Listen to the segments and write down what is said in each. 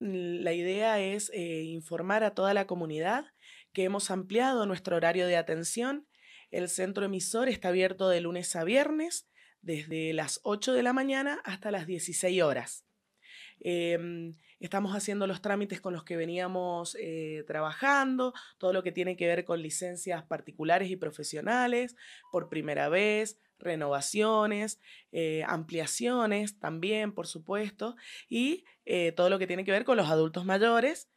la idea es eh, informar a toda la comunidad que hemos ampliado nuestro horario de atención. El centro emisor está abierto de lunes a viernes, desde las 8 de la mañana hasta las 16 horas. Em, estamos haciendo los trámites con los que veníamos eh, trabajando, todo lo que tiene que ver con licencias particulares y profesionales por primera vez, renovaciones, eh, ampliaciones también, por supuesto, y eh, todo lo que tiene que ver con los adultos mayores,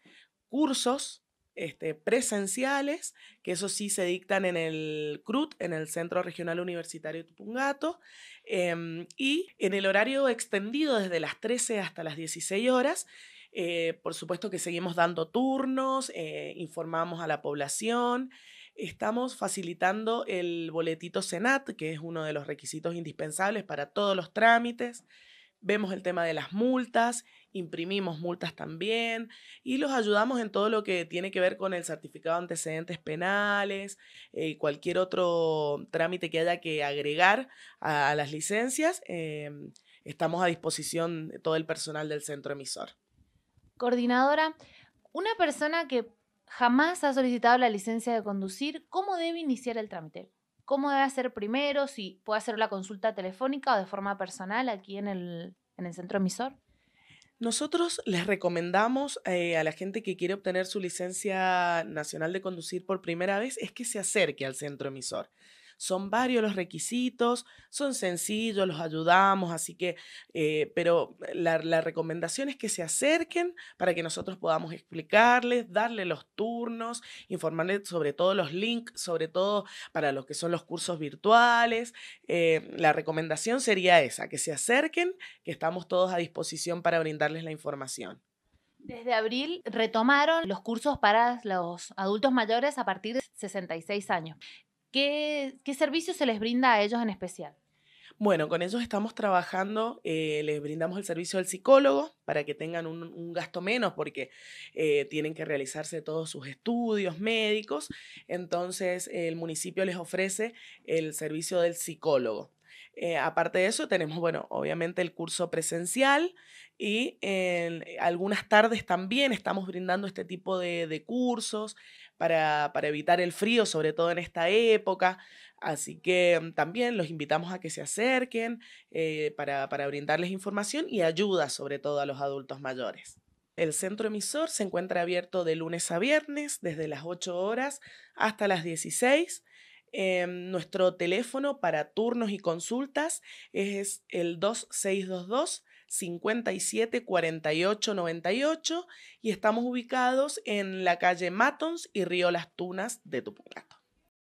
cursos este, presenciales, que eso sí se dictan en el CRUT, en el Centro Regional Universitario Tupungato, em, y en el horario extendido desde las 13 hasta las 16 horas. Eh, por supuesto que seguimos dando turnos, eh, informamos a la población. Estamos facilitando el boletito SENAT, que es uno de los requisitos indispensables para todos los trámites. Vemos el tema de las multas, imprimimos multas también y los ayudamos en todo lo que tiene que ver con el certificado de antecedentes penales, y eh, cualquier otro trámite que haya que agregar a, las licencias. Em, estamos a disposición de todo el personal del centro emisor. Coordinadora, una persona que jamás ha solicitado la licencia de conducir, ¿cómo debe iniciar el trámite? cómo debe hacer primero, si puede hacer la consulta telefónica o de forma personal aquí en el, centro emisor. Nosotros les recomendamos eh, a la gente que quiere obtener su licencia nacional de conducir por primera vez es que se acerque al centro emisor. Son varios los requisitos, son sencillos, los ayudamos, así que, eh, pero eh, la, recomendación es que se acerquen para que nosotros podamos explicarles, darle los turnos, informarles sobre todo los links, sobre todo para lo que son los cursos virtuales. Eh, la recomendación sería esa, que se acerquen, que estamos todos a disposición para brindarles la información. Desde abril retomaron los cursos para los adultos mayores a partir de 66 años. ¿Qué, servicio se les brinda a ellos en especial? Bueno, con ellos estamos trabajando, eh, les brindamos el servicio del psicólogo para que tengan un, gasto menos porque eh, tienen que realizarse todos sus estudios médicos, entonces el municipio les ofrece el servicio del psicólogo. Eh, aparte de eso, tenemos, bueno, obviamente el curso presencial y eh, algunas tardes también estamos brindando este tipo de, cursos para, evitar el frío, sobre todo en esta época. Así que mm, también los invitamos a que se acerquen eh, para, para brindarles información y ayuda, sobre todo a los adultos mayores. El centro emisor se encuentra abierto de lunes a viernes, desde las 8 horas hasta las 16. Em, nuestro teléfono para turnos y consultas es el 2622. 574898 y estamos ubicados en la calle Matons y Río Las Tunas de Tupungato.